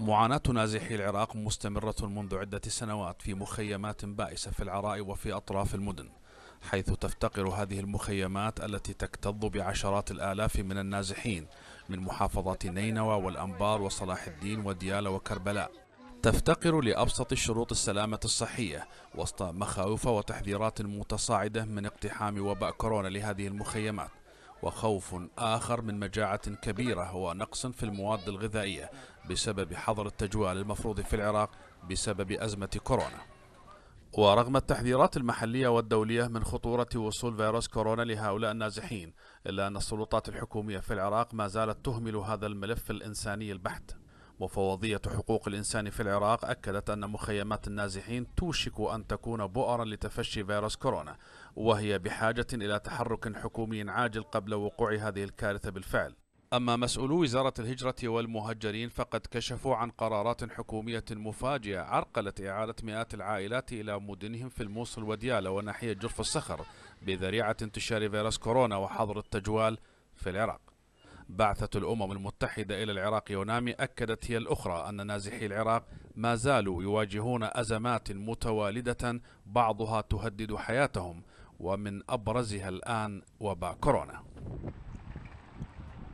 معاناة نازحي العراق مستمرة منذ عدة سنوات في مخيمات بائسة في العراء وفي أطراف المدن حيث تفتقر هذه المخيمات التي تكتظ بعشرات الآلاف من النازحين من محافظات نينوى والأنبار وصلاح الدين وديالى وكربلاء تفتقر لأبسط شروط السلامة الصحية وسط مخاوف وتحذيرات متصاعدة من اقتحام وباء كورونا لهذه المخيمات وخوف آخر من مجاعة كبيرة هو نقص في المواد الغذائية بسبب حظر التجوال المفروض في العراق بسبب أزمة كورونا ورغم التحذيرات المحلية والدولية من خطورة وصول فيروس كورونا لهؤلاء النازحين إلا أن السلطات الحكومية في العراق ما زالت تهمل هذا الملف الإنساني البحت وفوضية حقوق الإنسان في العراق أكدت أن مخيمات النازحين توشك أن تكون بؤرا لتفشي فيروس كورونا وهي بحاجة إلى تحرك حكومي عاجل قبل وقوع هذه الكارثة بالفعل أما مسؤولو وزارة الهجرة والمهجرين فقد كشفوا عن قرارات حكومية مفاجئة عرقلت إعادة مئات العائلات إلى مدنهم في الموصل وديالة وناحية جرف الصخر بذريعة انتشار فيروس كورونا وحظر التجوال في العراق بعثة الأمم المتحدة إلى العراق يونامي أكدت هي الأخرى أن نازحي العراق ما زالوا يواجهون أزمات متوالدة بعضها تهدد حياتهم ومن أبرزها الآن وباء كورونا